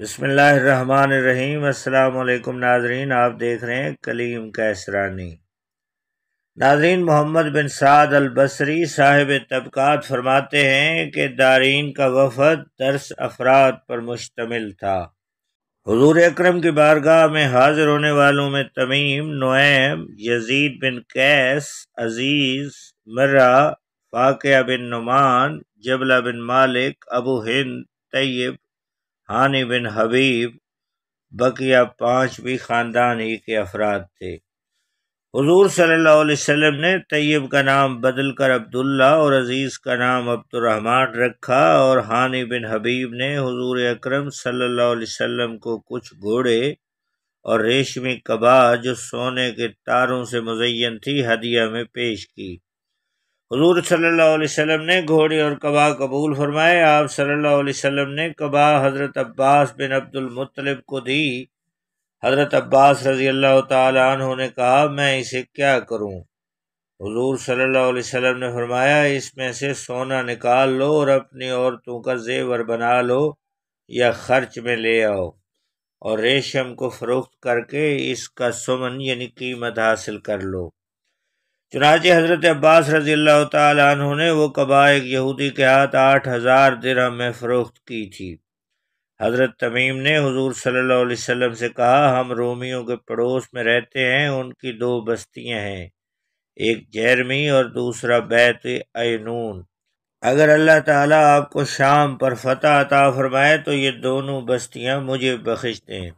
बसमीम अल्लाम नाजरीन आप देख रहे हैं कलीम कैसरानी नाजरीन मोहम्मद बिन साद अलबसरी साहिब तबक़ात फरमाते हैं कि दारीन का वफद दस अफराद पर मुश्तमिल था हजूर अक्रम की बारगाह में हाजिर होने वालों में तमीम नोएम यजीद बिन कैस अजीज़ मर्रा फ़ाक़ बिन नुमान जबला बिन मालिक अबू हिंद तैयब हानि बिन हबीब बकिया पांच भी ख़ानदान ही के अफराद थे हजूर सल्लाम ने तय्यब का नाम बदल कर अब्दुल्ला और अज़ीज़ का नाम अब्दुलरहमान रखा और हानि बिन हबीब ने हजूर अक्रम सल्लल्लाहु को कुछ घोड़े और रेशमी कबाह जो सोने के तारों से मुजयन थी हदिया में पेश की हजूर सल्ला वसम ने घोड़े और कबा कबूल फरमाए आप सल्ला वसम ने कबा हज़रत अब्बास बिन अब्दुलमतलब को दी हज़रत अब्बास रज़ी अल्लाह तह ने कहा मैं इसे क्या करूँ हजूर सल्ला वसम ने फरमाया इसमें से सोना निकाल लो और अपनी औरतों का जेवर बना लो या खर्च में ले आओ और रेशम को फ़रोख्त करके इसका सुमन यानी कीमत हासिल कर लो चुनाच हज़रत अब्बास रजी अल्लाह तु ने वो कबा एक यहूदी के हाथ आठ हज़ार दिरहम में फ़रोख्त की थी हज़रत तमीम ने हजूर सल्लाम से कहा हम रोमियों के पड़ोस में रहते हैं उनकी दो बस्तियाँ हैं एक जैरमी और दूसरा बैत अनून अगर अल्लाह ताला आपको शाम पर फ़तः अता फरमाए तो ये दोनों बस्तियाँ मुझे बख्श दें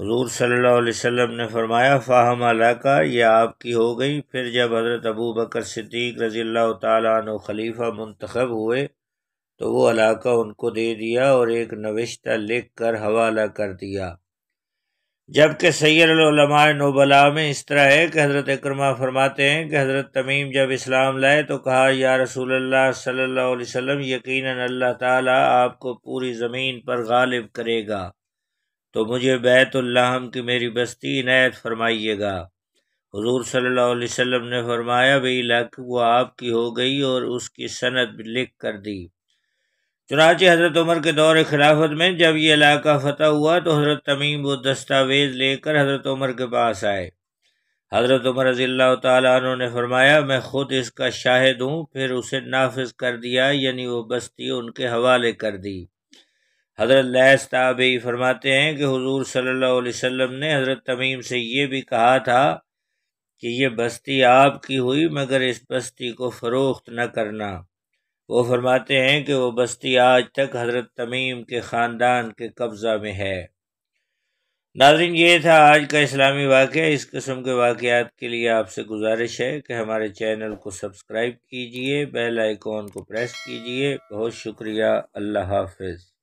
हजूर सल्ला ने फरमाया फ़ाहम अलाका ये आपकी हो गई फिर जब हज़रत अबू बकर सिद्दीक रज़ी तन खलीफा मंतखब हुए तो वो अलाका उनको दे दिया और एक नविश्ता लिख कर हवाला कर दिया जबकि सैदलमा नोबला में इस तरह है कि हज़रत इक्रमा फरमाते हैं कि हज़रत तमीम जब इस्लाम लाए तो कहा या रसूल सल्ला सल्लल्लाहु यकीन अल्लाह ताली आपको पूरी ज़मीन पर गालिब करेगा तो मुझे बैतुल्लाहम की मेरी बस्ती इनायत फरमाइएगा हजूर सल्ला वसम ने फरमाया भाई लक वो आपकी हो गई और उसकी सनत लिख कर दी चुनाच हज़रत उमर के दौर खिलाफत में जब ये इलाका फ़तेह हुआ तो हज़रत तमीम वो दस्तावेज़ लेकर हज़रत उमर के पास आए हज़रत उमर रज़ील्ला तु ने फरमाया मैं ख़ुद इसका शाहिद हूँ फिर उसे नाफज कर दिया यानी वो बस्ती उनके हवाले कर दी हज़रत लैस्ताबी फरमाते हैं कि हुजूर सल्लल्लाहु अलैहि वसल्लम ने हज़रत तमीम से ये भी कहा था कि ये बस्ती आपकी हुई मगर इस बस्ती को फ़रोख्त न करना वो फरमाते हैं कि वो बस्ती आज तक हज़रत तमीम के ख़ानदान के कब्ज़ा में है नाजरीन ये था आज का इस्लामी वाक़ इस कस्म के वाक़ात के लिए आपसे गुजारिश है कि हमारे चैनल को सब्सक्राइब कीजिए बेल आइकॉन को प्रेस कीजिए बहुत शुक्रिया अल्लाह हाफिज़